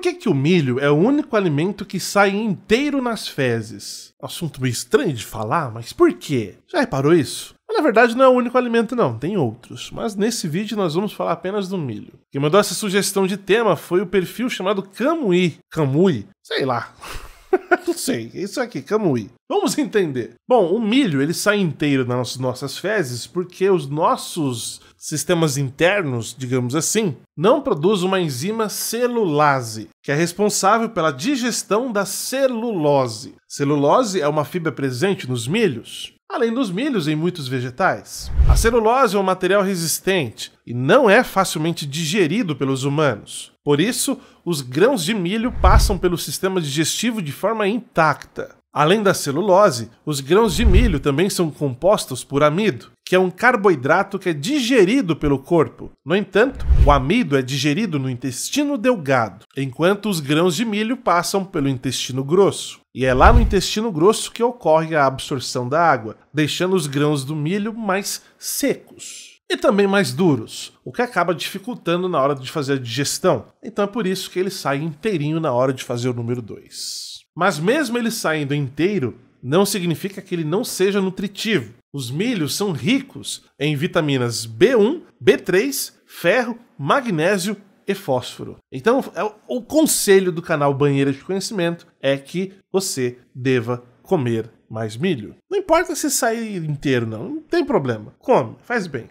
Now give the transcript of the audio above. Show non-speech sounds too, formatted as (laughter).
que, que o milho é o único alimento que sai inteiro nas fezes? Assunto meio estranho de falar, mas por quê? Já reparou isso? Mas, na verdade, não é o único alimento, não, tem outros. Mas nesse vídeo nós vamos falar apenas do milho. Quem mandou essa sugestão de tema foi o perfil chamado Camui. Camui? Sei lá. (laughs) não sei, é isso aqui, camui. Vamos entender. Bom, o milho ele sai inteiro nas nossas fezes porque os nossos sistemas internos, digamos assim, não produz uma enzima celulase, que é responsável pela digestão da celulose. Celulose é uma fibra presente nos milhos, além dos milhos em muitos vegetais. A celulose é um material resistente e não é facilmente digerido pelos humanos. Por isso, os grãos de milho passam pelo sistema digestivo de forma intacta. Além da celulose, os grãos de milho também são compostos por amido, que é um carboidrato que é digerido pelo corpo. No entanto, o amido é digerido no intestino delgado, enquanto os grãos de milho passam pelo intestino grosso. E é lá no intestino grosso que ocorre a absorção da água, deixando os grãos do milho mais secos e também mais duros, o que acaba dificultando na hora de fazer a digestão. Então é por isso que ele sai inteirinho na hora de fazer o número 2. Mas mesmo ele saindo inteiro, não significa que ele não seja nutritivo. Os milhos são ricos em vitaminas B1, B3, ferro, magnésio e fósforo. Então, é o conselho do canal Banheira de Conhecimento é que você deva comer mais milho. Não importa se sair inteiro, não, não tem problema. Come, faz bem.